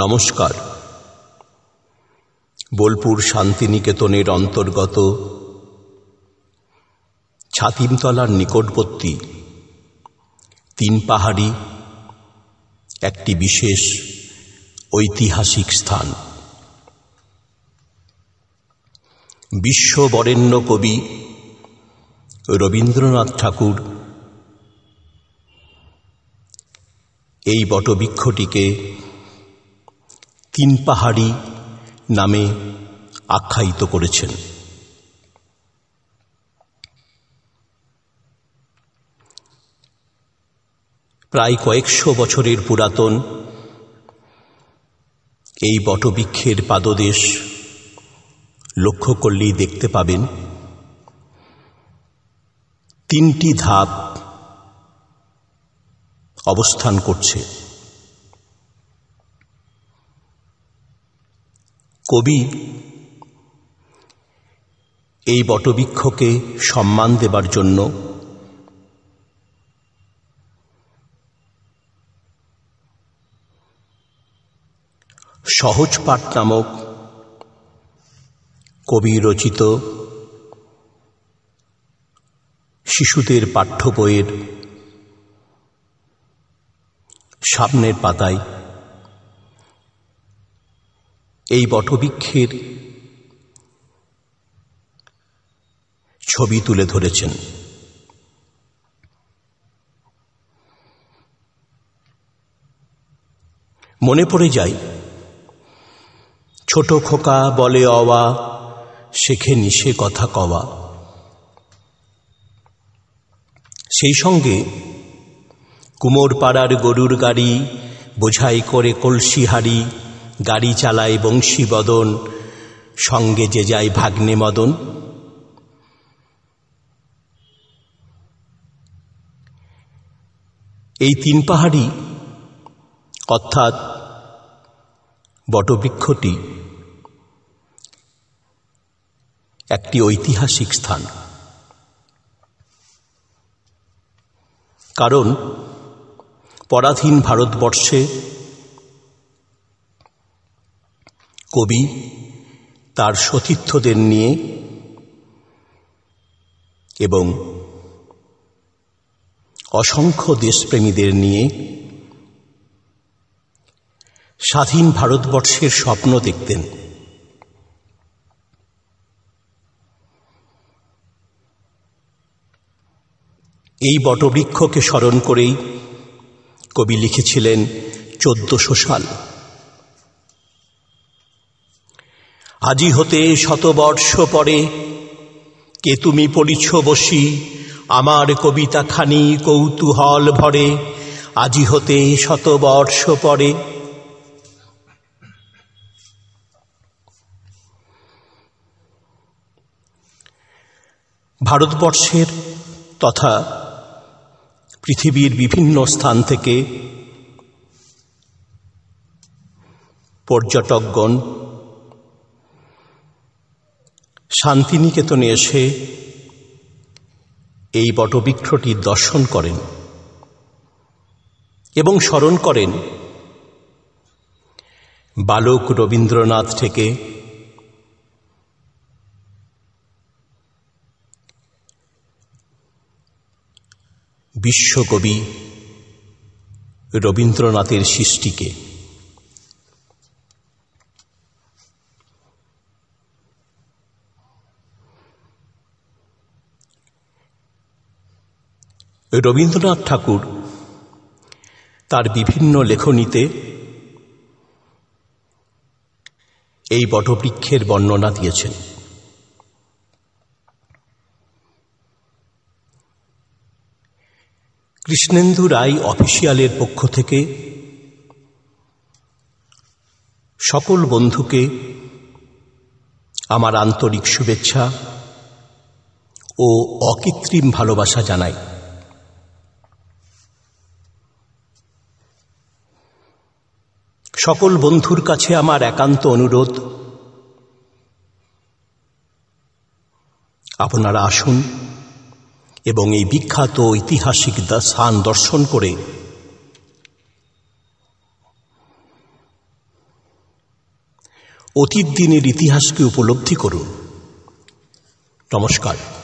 নমস্কার বোলপুর শান্তিনিকেতনের অন্তর্গত ছাতিমতলার নিকটবর্তী তিন পাহাড়ি একটি বিশেষ ঐতিহাসিক স্থান বিশ্ব বরেণ্য কবি রবীন্দ্রনাথ ঠাকুর এই বটবৃক্ষটিকে তিন পাহাড়ি নামে আখ্যায়িত করেছেন প্রায় কয়েকশো বছরের পুরাতন এই বটবৃক্ষের পাদদেশ লক্ষ্য করলেই দেখতে পাবেন তিনটি ধাপ অবস্থান করছে কবি এই বটবৃক্ষকে সম্মান দেবার জন্য সহজ পাঠ নামক কবি রচিত শিশুদের পাঠ্য বইয়ের সামনের পাতায় এই বটবৃক্ষের ছবি তুলে ধরেছেন মনে পড়ে যায় ছোট খোকা বলে অওয়া শেখে নিশে কথা কওয়া সেই সঙ্গে কুমোর পাড়ার গরুর গাড়ি বোঝাই করে কলসি হাড়ি গাড়ি চালায় বংশীবদন সঙ্গে যে যায় ভাগ্নে মদন এই তিন পাহাড়ি অর্থাৎ বটবৃক্ষটি একটি ঐতিহাসিক স্থান কারণ পরাধীন ভারতবর্ষে কবি তার সতীর্থদের নিয়ে এবং অসংখ্য দেশপ্রেমীদের নিয়ে স্বাধীন ভারতবর্ষের স্বপ্ন দেখতেন এই বটবৃক্ষকে স্মরণ করেই কবি লিখেছিলেন চোদ্দশো সাল আজি হতে শতবর্ষ পরে কে তুমি পড়িছ বসি আমার কবিতাখানি কৌতূহল ভরে আজি হতে শতবর্ষ পরে ভারতবর্ষের তথা পৃথিবীর বিভিন্ন স্থান থেকে পর্যটকগণ শান্তিনিকেতনে এসে এই বটবৃক্ষটি দর্শন করেন এবং স্মরণ করেন বালক রবীন্দ্রনাথ থেকে বিশ্বকবি রবীন্দ্রনাথের সৃষ্টিকে রবীন্দ্রনাথ ঠাকুর তার বিভিন্ন লেখনীতে এই বটবৃক্ষের বর্ণনা দিয়েছেন কৃষ্ণেন্দু রায় অফিসিয়ালের পক্ষ থেকে সকল বন্ধুকে আমার আন্তরিক শুভেচ্ছা ও অকৃত্রিম ভালোবাসা জানায় সকল বন্ধুর কাছে আমার একান্ত অনুরোধ আপনারা আসুন এবং এই বিখ্যাত ঐতিহাসিক স্থান দর্শন করে অতীত দিনের ইতিহাসকে উপলব্ধি করুন নমস্কার